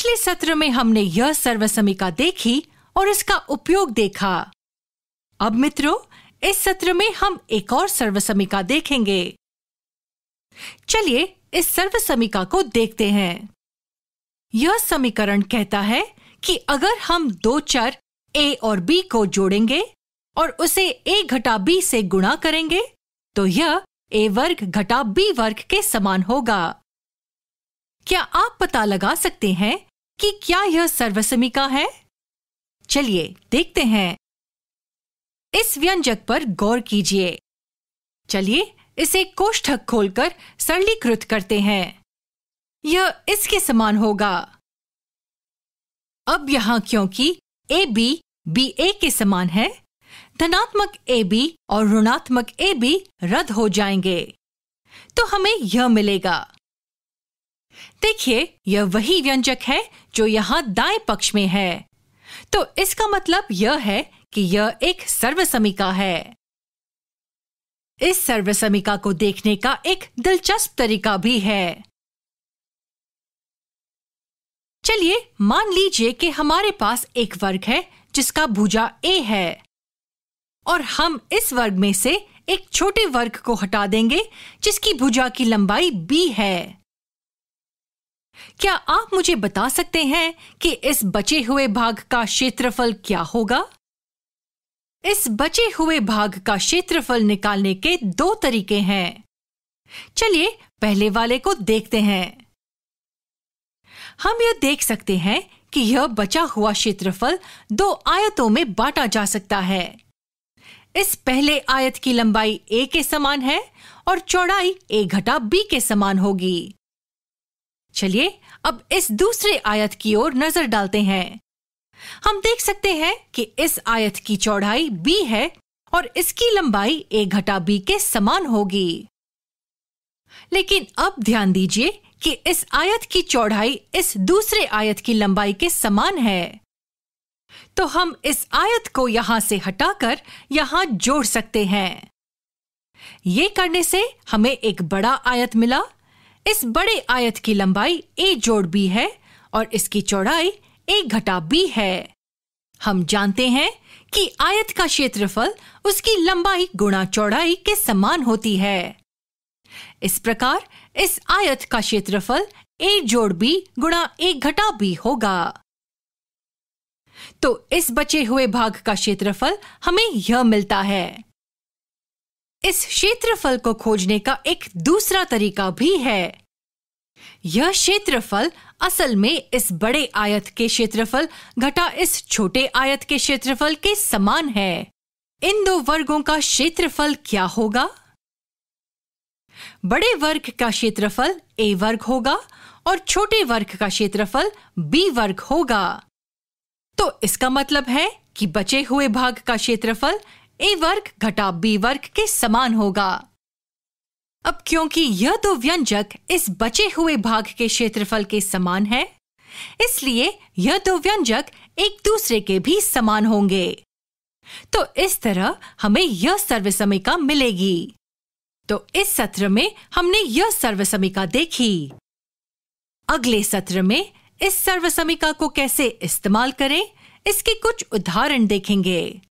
पिछले सत्र में हमने यह सर्वसमिका देखी और इसका उपयोग देखा अब मित्रों इस सत्र में हम एक और सर्वसमिका देखेंगे चलिए इस सर्वसमिका को देखते हैं यह समीकरण कहता है कि अगर हम दो चर ए और बी को जोड़ेंगे और उसे ए घटा बी से गुणा करेंगे तो यह ए वर्ग घटा बी वर्ग के समान होगा क्या आप पता लगा सकते हैं कि क्या यह सर्वसमिका है चलिए देखते हैं इस व्यंजक पर गौर कीजिए चलिए इसे कोष्ठक खोलकर सरलीकृत करते हैं यह इसके समान होगा अब यहां क्योंकि ए बी बी ए के समान है धनात्मक ए बी और ऋणात्मक ए बी रद्द हो जाएंगे तो हमें यह मिलेगा देखिए यह वही व्यंजक है जो यहाँ दाएं पक्ष में है तो इसका मतलब यह है कि यह एक सर्वसमिका है इस सर्वसमिका को देखने का एक दिलचस्प तरीका भी है चलिए मान लीजिए कि हमारे पास एक वर्ग है जिसका भुजा ए है और हम इस वर्ग में से एक छोटे वर्ग को हटा देंगे जिसकी भुजा की लंबाई बी है क्या आप मुझे बता सकते हैं कि इस बचे हुए भाग का क्षेत्रफल क्या होगा इस बचे हुए भाग का क्षेत्रफल निकालने के दो तरीके हैं चलिए पहले वाले को देखते हैं हम यह देख सकते हैं कि यह बचा हुआ क्षेत्रफल दो आयतों में बांटा जा सकता है इस पहले आयत की लंबाई a के समान है और चौड़ाई a घटा b के समान होगी चलिए अब इस दूसरे आयत की ओर नजर डालते हैं हम देख सकते हैं कि इस आयत की चौड़ाई बी है और इसकी लंबाई ए घटा बी के समान होगी लेकिन अब ध्यान दीजिए कि इस आयत की चौड़ाई इस दूसरे आयत की लंबाई के समान है तो हम इस आयत को यहां से हटाकर यहां जोड़ सकते हैं ये करने से हमें एक बड़ा आयत मिला इस बड़े आयत की लंबाई ए जोड़ भी है और इसकी चौड़ाई एक घटा भी है हम जानते हैं कि आयत का क्षेत्रफल उसकी लंबाई गुणा चौड़ाई के समान होती है इस प्रकार इस आयत का क्षेत्रफल ए जोड़ बी गुणा एक घटा बी होगा तो इस बचे हुए भाग का क्षेत्रफल हमें यह मिलता है इस क्षेत्रफल को खोजने का एक दूसरा तरीका भी है यह क्षेत्रफल असल में इस बड़े आयत के क्षेत्रफल घटा इस छोटे आयत के क्षेत्रफल के समान है इन दो वर्गों का क्षेत्रफल क्या होगा बड़े वर्ग का क्षेत्रफल ए वर्ग होगा और छोटे वर्ग का क्षेत्रफल बी वर्ग होगा तो इसका मतलब है कि बचे हुए भाग का क्षेत्रफल ए वर्ग घटा बी वर्ग के समान होगा अब क्योंकि यह दो व्यंजक इस बचे हुए भाग के क्षेत्रफल के समान है इसलिए यह दो व्यंजक एक दूसरे के भी समान होंगे तो इस तरह हमें यह सर्वसमिका मिलेगी तो इस सत्र में हमने यह सर्वसमिका देखी अगले सत्र में इस सर्वसमिका को कैसे इस्तेमाल करें इसके कुछ उदाहरण देखेंगे